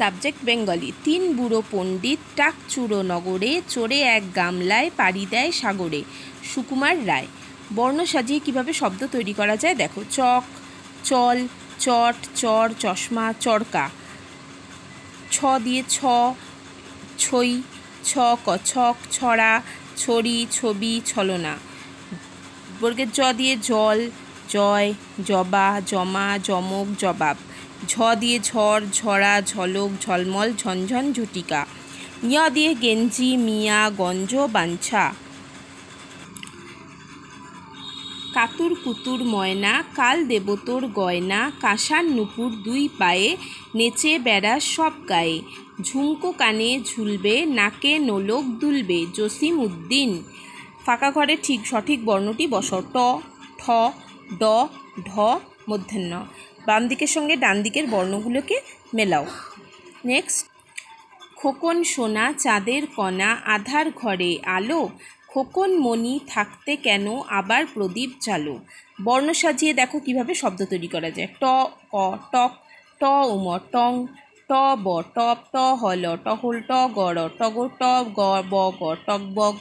subject Bengali তিন বুড়ো পণ্ডিত টাকচুড়ো নগরে চড়ে এক গামলায় পাড়ি দেয় সাগরে সুকুমার রায় বর্ণ সাজিয়ে কিভাবে শব্দ তৈরি করা যায় দেখো চক চল চট চর চশমা চরকা ছ দিয়ে ছ ছই ছ কছক ছড়া ছড়ি ছবি ছলনা বর্গের জ দিয়ে জল জয় জবা জমা জমক জবাব ঝ দিয়ে ঝড় ঝরা ঝলক ঝলমল ঝনঝন ঝুটিকা মিয়া দিয়ে গেঞ্জি মিয়া গঞ্জ বাঞ্ছা কাতুর কুতুর ময়না কাল দেবতোর গয়না কাঁসার নুপুর দুই পায়ে নেচে বেড়া সব গায়ে ঝুমকো কানে ঝুলবে নাকে নোলক দুলবে জসিম উদ্দিন ফাঁকা ঘরে ঠিক সঠিক বর্ণটি বস ট ঠ ড ঢ মধ্যাহ্ন বাম দিকের সঙ্গে ডান দিকের বর্ণগুলোকে মেলাও নেক্সট খোকন সোনা চাঁদের কণা আধার ঘরে আলো খোকন মণি থাকতে কেন আবার প্রদীপ চালো বর্ণ সাজিয়ে দেখো কিভাবে শব্দ তৈরি করা যায় ট ক টক ট উম টং ট ব টপ ট হল টহল ট গড় টগ ট গ ব গ টক বগ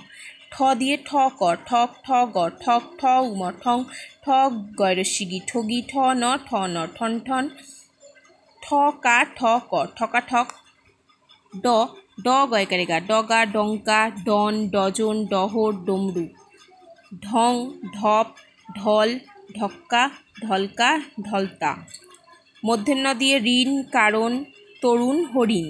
ঠ দিয়ে ঠ ক ঠক ঠ গ ঠক ঠ উম ঠং ঠ গৈরসিগি ঠগি ঠ ন ঠ ন ঠন ঠন ঠ কা ঠ ক ঠকা ঠক ড ড গয়কারে গা ডগা ডঙ্কা ডন ডজন ডহর ডমরু ঢং ঢপ ঢল ঢক্কা ঢলকা ঢলতা মধ্যাহ্ন দিয়ে ঋণ কারণ তরুণ হরিণ